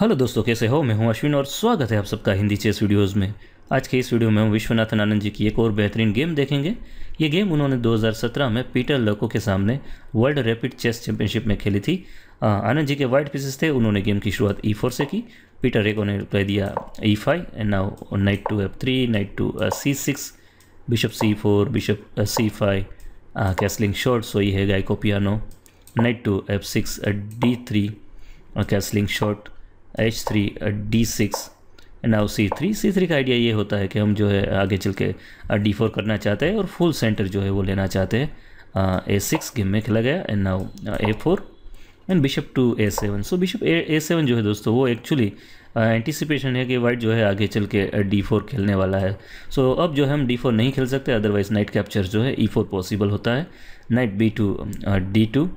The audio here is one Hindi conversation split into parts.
हेलो दोस्तों कैसे हो मैं हूं अश्विन और स्वागत है आप सबका हिंदी चेस वीडियोस में आज के इस वीडियो में हम विश्वनाथन आनंद जी की एक और बेहतरीन गेम देखेंगे ये गेम उन्होंने 2017 में पीटर लको के सामने वर्ल्ड रैपिड चेस चैंपियनशिप में खेली थी आनंद जी के वाइट पीसेस थे उन्होंने गेम की शुरुआत ई e फोर से की पीटर रेको ने कह दिया E five and now knight to F three knight to C six bishop C four bishop C five castling short सोई है Giuoco Piano knight to F six D three castling short H three six and now C three C three का आइडिया ये होता है कि हम जो है आगे चल के डी uh, फोर करना चाहते हैं और फुल सेंटर जो है वो लेना चाहते हैं ए सिक्स गेम में खेला गया and now A four and bishop to A seven so bishop A seven जो है दोस्तों वो एक्चुअली एंटिसिपेशन uh, है कि वाइट जो है आगे चल के डी uh, फोर खेलने वाला है सो so, अब जो है हम डी फोर नहीं खेल सकते अदरवाइज नाइट कैप्चर जो है ई फोर पॉसिबल होता है knight B two D two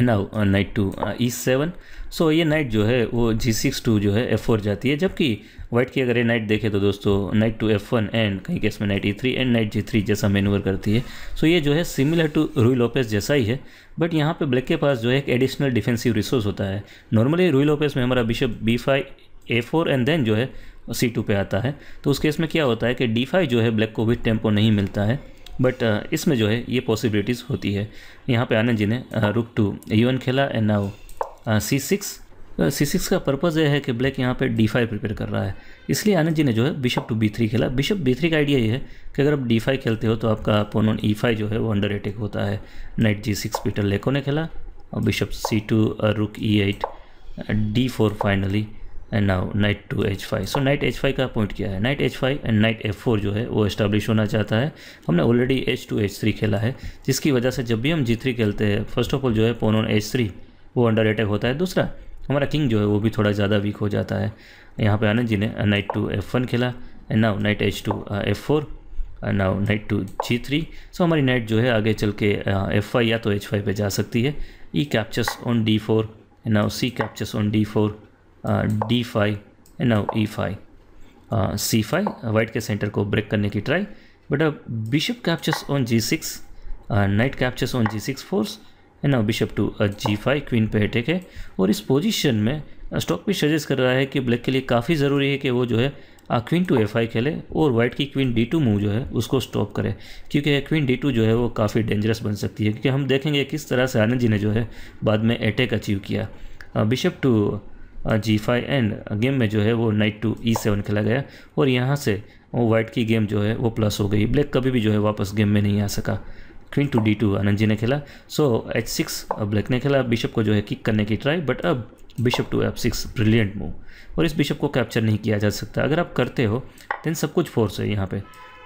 now knight to E seven so ये नाइट जो है वो जी सिक्स टू जो है एफ फोर जाती है जबकि वाइट की अगर ये नाइट देखे तो दोस्तों knight to F one and कहीं केस में knight E three and knight G three जैसा मेनूवर करती है सो ये जो है सिमिलर टू रूई लोपेस जैसा ही है बट यहाँ पे ब्लैक के पास जो है एक एडिशनल डिफेंसिव रिसोर्स होता है नॉर्मली रूई लोपेस में हमारा bishop B five A four and then जो है सी टू पे आता है तो उस केस में क्या होता है कि डी फाइव जो है ब्लैक को भी टेम्पो नहीं मिलता है बट इसमें जो है ये पॉसिबिलिटीज़ होती है यहाँ पे आनंद जी ने रुक टू यू खेला and now C six C six का पर्पज़ यह है कि ब्लैक यहाँ पे डी फाइव प्रिपेयर कर रहा है इसलिए आनंद जी ने जो है बिशप टू बी थ्री खेला बिशप बी थ्री का आइडिया ये है कि अगर आप डी फाइव खेलते हो तो आपका अपोनोन ई फाइव जो है वो अंडर एटेक होता है नाइट जी सिक्स पीटर लेको ने खेला और bishop C two rook E eight D four finally and now knight to H five so knight H five का पॉइंट क्या है knight H five and knight F four जो है वो इस्टेब्लिश होना चाहता है हमने already H two H three खेला है जिसकी वजह से जब भी हम जी थ्री खेलते हैं फर्स्ट ऑफ ऑल जो है पोनोन एच थ्री वो अंडर अटैक होता है दूसरा हमारा किंग जो है वो भी थोड़ा ज़्यादा वीक हो जाता है यहाँ पे आनंद जी ने नाइट टू एफ वन खेला and now knight h two f four now knight to g three so हमारी नाइट जो है आगे चल के एफ uh, फाइव या तो एच फाइव पर जा सकती है e captures on d four and now c captures on d four d five and now e five c five white के सेंटर को ब्रेक करने की ट्राई बट अब bishop captures on g six knight captures on g six forced and now bishop to g five queen पे हेटेक है और इस पोजीशन में स्टॉक भी सजेस्ट कर रहा है कि ब्लैक के लिए काफ़ी ज़रूरी है कि वो जो है क्वीन टू एफ आई खेले और वाइट की क्वीन डी टू मूव जो है उसको स्टॉप करे क्योंकि क्वीन डी टू जो है वो काफ़ी डेंजरस बन सकती है क्योंकि हम देखेंगे किस तरह से आनंद जी ने जो है बाद में अटैक अचीव किया bishop to g five and game में जो है वो नाइट टू ई सेवन खेला गया और यहाँ से वो uh, वाइट की गेम जो है वो प्लस हो गई ब्लैक कभी भी जो है वापस गेम में नहीं आ सका queen to D two Anand ji ने खेला सो एच सिक्स ब्लैक ने खेला बिशप को जो है किक करने की ट्राई बट अब bishop to F six brilliant move और इस बिशप को कैप्चर नहीं किया जा सकता अगर आप करते हो देन सब कुछ फोर्स है यहाँ पे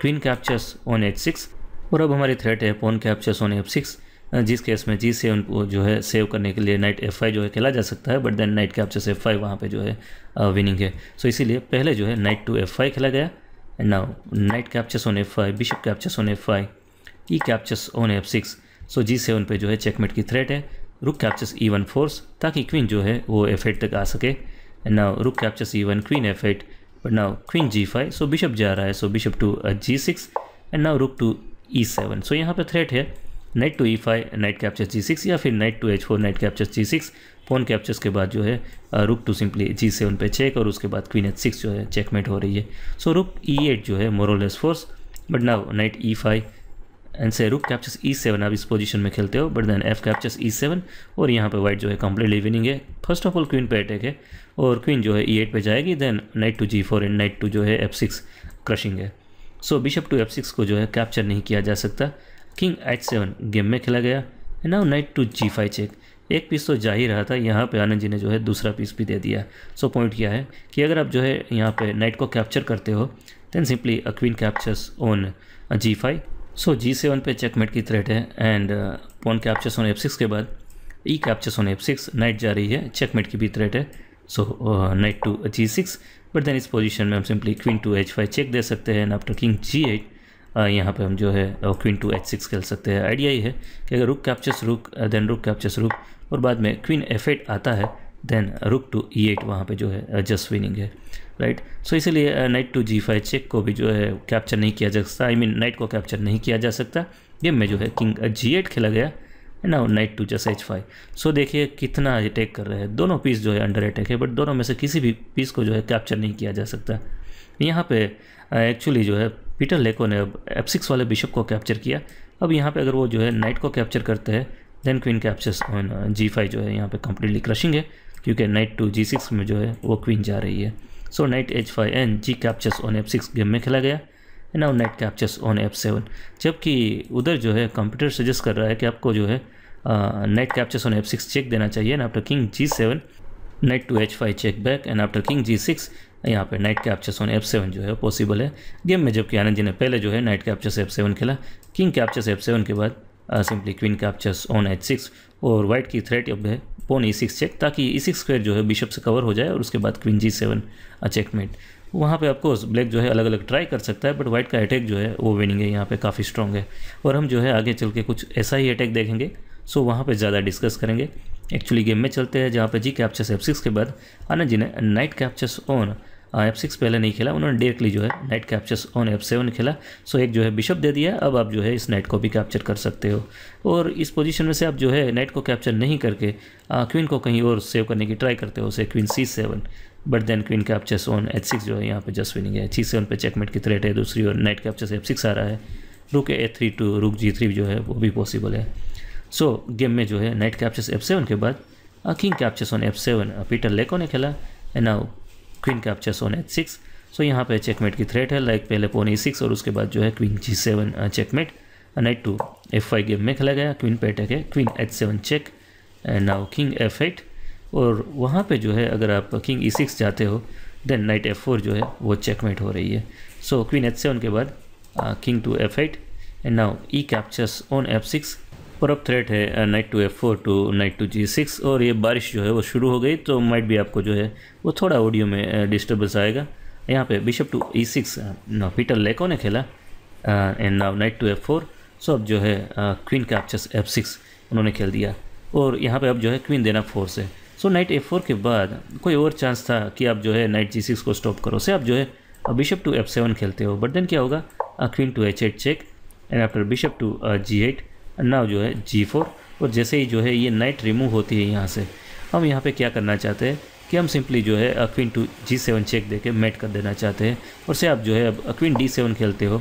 queen captures on h six और अब हमारी थ्रेट है pawn captures on f six जिस केस में जी से उनको जो है सेव करने के लिए नाइट एफ जो है खेला जा सकता है but then knight captures f five वहाँ पर जो है विनिंग uh, है सो so इसीलिए पहले जो है नाइट टू एफ फाइव खेला गया and now knight captures on f five bishop captures on f five e captures on f six so g seven पर जो है चेकमेट की थ्रेट है rook captures e one forced ताकि क्वीन जो है वो एफ एट तक आ सके and now rook captures e one queen f eight but now queen g five so bishop जा रहा है so bishop to g six and now rook to E seven so यहाँ पर थ्रेट है knight to e five knight captures g six या फिर knight to h four knight captures g six pawn captures के बाद जो है rook to simply g seven पे चेक और उसके बाद क्वीन एच सिक्स जो है चेकमेट हो रही है सो रुक ई एट जो है more or less forced but now knight e five and से रुक कैप्चर्स ई सेवन आप इस पोजीशन में खेलते हो but then f captures e seven और यहाँ पे वाइट जो है कम्प्लीटली विनिंग है फर्स्ट ऑफ ऑल क्वीन पे अटैक है और क्वीन जो है ई एट पर जाएगी then knight to g four and knight to जो है एफ सिक्स क्रशिंग है so bishop to F six को जो है कैप्चर नहीं किया जा सकता किंग एच सेवन गेम में खेला गया now knight to g five check एक पीस तो जा ही रहा था यहाँ पे आनंद जी ने जो है दूसरा पीस भी दे दिया सो पॉइंट क्या है कि अगर आप जो है यहाँ पे नाइट को कैप्चर करते हो then simply uh queen captures on g five so g seven पे चेकमेट की थ्रेट है and pawn captures on f six के बाद e captures on f six knight जा रही है चेकमेट की भी थ्रेट है so knight to g six but then इस पोजीशन में हम simply queen to H five check दे सकते हैं and after king g eight यहाँ पे हम जो है क्वीन टू एच सिक्स खेल सकते हैं आइडिया ये है कि अगर रुक कैप्चर्स रुक देन रुक कैप्चर्स रुक और बाद में क्वीन एफ एट आता है देन रुक टू ई एट वहाँ पर जो है जस्ट uh, विनिंग है राइट सो इसीलिए knight to g five check को भी जो है कैप्चर नहीं किया जा सकता आई मीन नाइट को कैप्चर नहीं किया जा सकता गेम में जो है किंग जी एट खेला गया है ना knight to just h five so देखिए कितना अटैक कर रहे हैं दोनों पीस जो है अंडर अटैक है बट दोनों में से किसी भी पीस को जो है कैप्चर नहीं किया जा सकता यहाँ पे एक्चुअली जो है पीटर लेको ने अब एफ सिक्स वाले बिशप को कैप्चर किया अब यहाँ पे अगर वो जो है नाइट को कैप्चर करते हैं then queen captures on g five जो है यहाँ पे कंप्लीटली क्रशिंग है क्योंकि नाइट टू जी सिक्स में जो है वो क्वीन जा रही है so knight H five and g captures on f six game में खेला गया and now knight captures on f seven जबकि उधर जो है कंप्यूटर सजेस्ट कर रहा है कि आपको जो है knight captures on f six check देना चाहिए and after king g seven knight to H five check back and after king g six यहाँ पे knight captures on f seven जो है पॉसिबल है गेम में जबकि आनंद जी ने पहले जो है नाइट कैप्चर्स एफ सेवन खेला किंग कैप्चर्स एफ सेवन के बाद simply queen captures on h six और वाइट की थ्रेट अब है पोन ई सिक्स चेक ताकि ई सिक्स स्क्वेयर जो है बिशप से कवर हो जाए और उसके बाद क्वीन जी सेवन चेकमेट वहाँ पे ऑफकोर्स ब्लैक जो है अलग अलग ट्राई कर सकता है बट वाइट का अटैक जो है वो विनिंग है यहाँ पे काफ़ी स्ट्रॉन्ग है और हम जो है आगे चल के कुछ ऐसा ही अटैक देखेंगे सो वहाँ पे ज़्यादा डिस्कस करेंगे एक्चुअली गेम में चलते हैं जहाँ पे जी कैप्चर्स एफ सिक्स के बाद आनंद जी ने knight captures on f six पहले नहीं खेला उन्होंने डायरेक्टली जो है knight captures on f seven खेला सो एक जो है बिशप दे दिया अब आप जो है इस नाइट को भी कैप्चर कर सकते हो और इस पोजीशन में से आप जो है नाइट को कैप्चर नहीं करके क्वीन को कहीं और सेव करने की ट्राई करते हो उसे queen c seven but then queen captures on h six जो है यहाँ पर जस्ट विनिंग है सी सेवन पर चेकमेट की थ्रेट है दूसरी और नाइट कैप्चर्स एफ सिक्स आ रहा है रुक ए थ्री टू रुक जी थ्री जो है वो भी पॉसिबल है सो so, गेम में जो है नाइट कैप्चर्स एफ सेवन के बाद king captures on f seven Peter Leko ने खेला and now queen capture on h six so यहाँ पे चेकमेट की थ्रेट है लाइक पहले पोन ई सिक्स और उसके बाद जो है queen g seven checkmate knight to f five game में खेला गया क्वीन पे अटैक है queen h seven check and now king f eight और वहाँ पे जो है अगर आप किंग ई सिक्स जाते हो देन नाइट एफ फोर जो है वो चेकमेट हो रही है सो क्वीन एच सेवन के बाद king to f eight and now e captures on f six पर अब थ्रेट है knight to f four to knight to g six और ये बारिश जो है वो शुरू हो गई तो माइट भी आपको जो है वो थोड़ा ऑडियो में डिस्टर्बेंस uh, आएगा यहाँ पे bishop to E six Peter Leko ने खेला and now knight to f four so अब जो है क्वीन कैप्चर्स एफ सिक्स उन्होंने खेल दिया और यहाँ पे अब जो है क्वीन देना फोर से सो नाइट एफ फोर के बाद कोई और चांस था कि आप जो है नाइट जी सिक्स को स्टॉप करो से आप जो है बिशप टू एफ सेवन खेलते हो बट देन क्या होगा queen to h eight check and after bishop to g eight now जो है जी फोर और जैसे ही जो है ये नाइट रिमूव होती है यहाँ से हम यहाँ पे क्या करना चाहते हैं कि हम सिंपली जो है a queen to g seven check दे के मेट कर देना चाहते हैं और से आप जो है अब अक्विन डी सेवन खेलते हो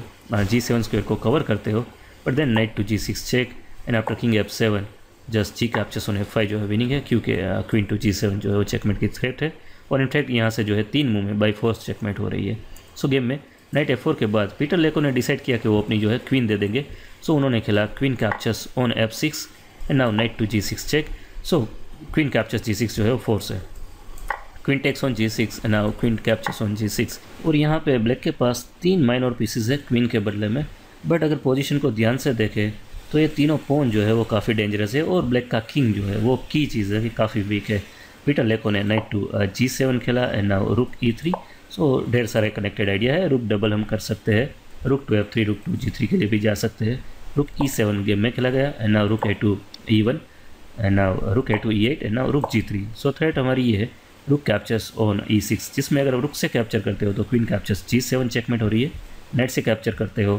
जी सेवन स्क्वेयर को कवर करते हो but then knight to g six check and आप रखेंगे एफ सेवन जस्ट जी आप ऑन एफ फाइव जो है विनिंग है क्योंकि अक्विन टू जी सेवन जो है वो चेकमेट की थ्रेट है और इनफैक्ट यहाँ से जो है तीन मूव में बाई फोर्स चेकमेट हो रही है सो गेम में नाइट एफ के बाद पीटर लेको ने डिसाइड किया कि वो अपनी जो है क्वीन दे देंगे सो so, उन्होंने खेला queen captures on f six and now knight to g six check so queen captures g six जो है वो फोर्स है queen takes on g six and now queen captures on g six और यहाँ पे ब्लैक के पास तीन माइन और पीसीज है क्वीन के बदले में बट अगर पोजिशन को ध्यान से देखें तो ये तीनों पोन जो है वो काफ़ी डेंजरस है और ब्लैक का किंग जो है वो की चीज़ है कि काफ़ी वीक है पीटर लेको ने knight to g uh, seven खेला and now rook e three so ढेर सारे कनेक्टेड आइडिया है रुक डबल हम कर सकते हैं rook to F three rook to g three के लिए भी जा सकते हैं रुक ई सेवन गेम में खेला गया and now rook a to e one and now rook a to e eight and now rook g three so threat हमारी ये है rook captures on E six जिसमें अगर रुक से कैप्चर करते हो तो queen captures g seven checkmate हो रही है नेट से कैप्चर करते हो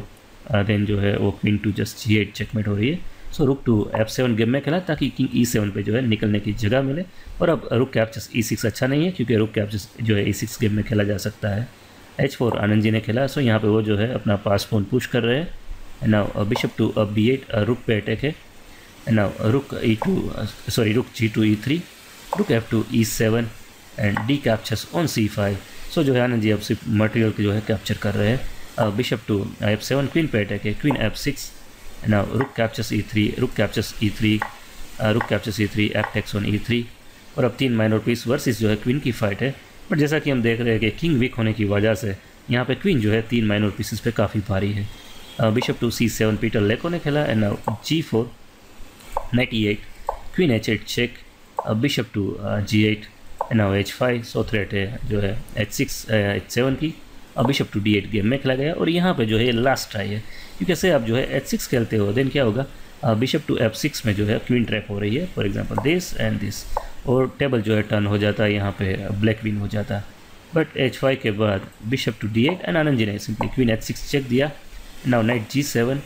देन uh, जो है वो queen to just g eight checkmate हो रही है सो रुक टू एफ सेवन गेम में खेला ताकि किंग ई सेवन पर जो है निकलने की जगह मिले और अब रुक कैप्चस ई सिक्स अच्छा नहीं है क्योंकि रुक कैप्चस जो है ई सिक्स गेम में खेला जा सकता है एच फोर आनंद जी ने खेला सो यहाँ पर वो जो है अपना पास फोन पुश कर रहे हैं ना नाउ बिशप टू अब बी एट रुक पे अटैक है ना now rook E two sorry rook g two e three rook f two E seven and d captures on c five so जो है आनंद जी अब सिर्फ मटेरियल जो है कैप्चर कर रहे हैं bishop to f seven queen पे अटैक है queen f six Now rook captures e3, rook captures e3, uh, rook captures e3 three takes on one e three और अब तीन माइनर पीस वर्सेस जो है क्वीन की फाइट है बट जैसा कि हम देख रहे हैं कि किंग वीक होने की वजह से यहाँ पे क्वीन जो है तीन माइनर पीसेस पे काफ़ी भारी है bishop to c seven Peter Leko ने खेला and g four knight e eight queen h eight check bishop to g eight and now h five so threat है जो है एच सिक्स एच सेवन की bishop to d eight game में खेला गया और यहाँ पर जो है लास्ट ट्राई है क्योंकि से आप जो है एच सिक्स खेलते हो देन क्या होगा बिशप टू एफ सिक्स में जो है क्वीन ट्रैप हो रही है for example this and this और टेबल जो है टर्न हो जाता है यहाँ पे ब्लैक विन हो जाता है बट एच फाइव के बाद bishop to d eight and Anand ji ने simply queen h six check दिया now knight g seven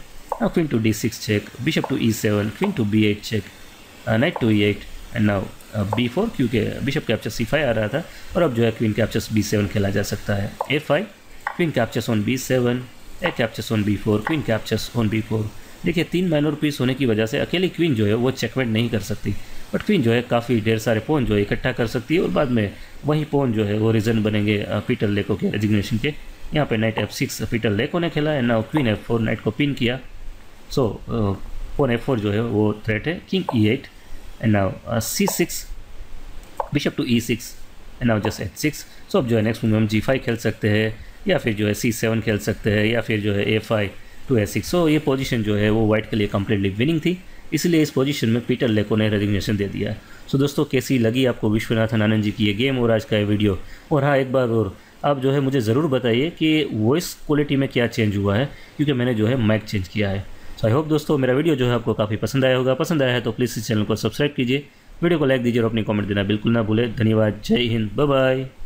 to d six check bishop to E seven queen to b eight check knight to e eight and now b four क्योंकि बिशप bishop सी फाइव आ रहा था और अब जो है क्वीन queen बी सेवन खेला जा सकता है ए five a5 queen on b seven a captures on b four queen captures on b four देखिए तीन माइनर पीस होने की वजह से अकेली क्वीन जो है वो चेकमेट नहीं कर सकती बट क्वीन जो है काफ़ी ढेर सारे पोन जो है इकट्ठा कर सकती है और बाद में वही पोन जो है वो रीज़न बनेंगे पीटर लेको के रेजिग्नेशन के यहाँ पे knight F six Peter Leko ने खेला है ना क्वीन एफ फोर नाइट को पिन किया सो पोन एफ फोर जो है वो थ्रेट है किंग ई एट एंड ना C six bishop to E six and now just eight six so अब जो है नेक्स्ट मूव में हम जी फाइव खेल सकते हैं या फिर जो है सी सेवन खेल सकते हैं या फिर जो है ए five to A six so ये पोजीशन जो है वो वाइट के लिए कम्प्लीटली विनिंग थी इसलिए इस पोजीशन में पीटर लेको ने रेजिग्नेशन दे दिया है सो so, दोस्तों कैसी लगी आपको विश्वनाथन आनंद जी की ये गेम और आज का ये वीडियो और हाँ एक बार और आप जो है मुझे ज़रूर बताइए कि वॉइस क्वालिटी में क्या चेंज हुआ है क्योंकि मैंने जो है माइक चेंज किया है सो आई होप दोस्तों मेरा वीडियो जो है आपको काफ़ी पसंद आया होगा पसंद आया है तो प्लीज़ इस चैनल को सब्सक्राइब कीजिए वीडियो को लाइक दीजिए और अपनी कमेंट देना बिल्कुल ना भूलें धन्यवाद जय हिंद बाय बाय